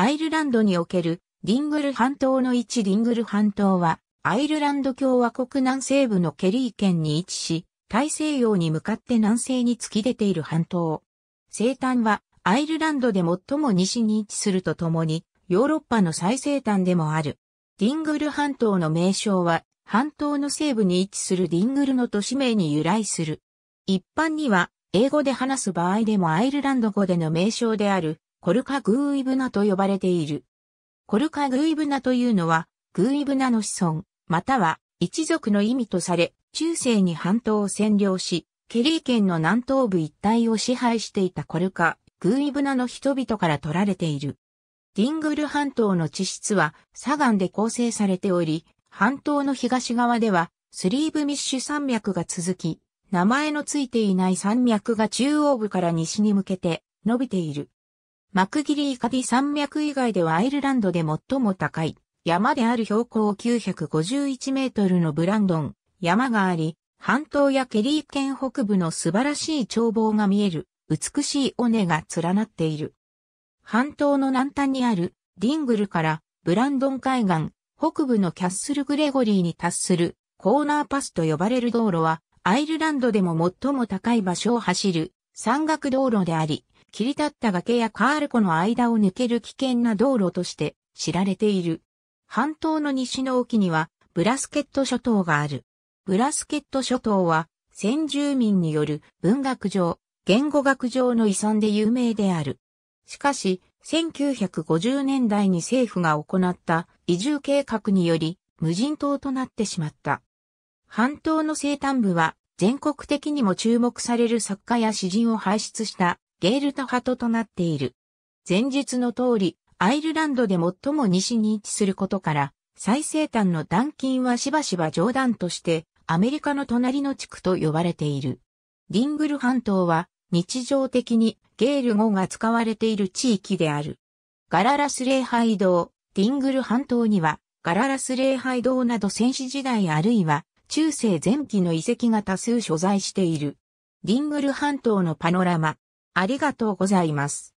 アイルランドにおけるディングル半島の位置ィングル半島はアイルランド共和国南西部のケリー県に位置し、大西洋に向かって南西に突き出ている半島。西端はアイルランドで最も西に位置するとともに、ヨーロッパの最西端でもある。ディングル半島の名称は、半島の西部に位置するディングルの都市名に由来する。一般には、英語で話す場合でもアイルランド語での名称である、コルカグーイブナと呼ばれている。コルカグーイブナというのは、グーイブナの子孫、または一族の意味とされ、中世に半島を占領し、ケリー県の南東部一帯を支配していたコルカ、グーイブナの人々から取られている。ディングル半島の地質は砂岩で構成されており、半島の東側ではスリーブミッシュ山脈が続き、名前のついていない山脈が中央部から西に向けて伸びている。マクギリーカディ山脈以外ではアイルランドで最も高い山である標高951メートルのブランドン山があり、半島やケリー県北部の素晴らしい眺望が見える美しい尾根が連なっている。半島の南端にあるディングルからブランドン海岸北部のキャッスルグレゴリーに達するコーナーパスと呼ばれる道路はアイルランドでも最も高い場所を走る山岳道路であり、切り立った崖やカール湖の間を抜ける危険な道路として知られている。半島の西の沖にはブラスケット諸島がある。ブラスケット諸島は先住民による文学上、言語学上の遺産で有名である。しかし、1950年代に政府が行った移住計画により無人島となってしまった。半島の西端部は全国的にも注目される作家や詩人を輩出したゲールタ鳩となっている。前述の通り、アイルランドで最も西に位置することから、最西端のダンキンはしばしば冗談として、アメリカの隣の地区と呼ばれている。ディングル半島は、日常的にゲール語が使われている地域である。ガララス礼拝堂、ディングル半島には、ガララス礼拝堂など戦士時代あるいは、中世前期の遺跡が多数所在している。ディングル半島のパノラマ、ありがとうございます。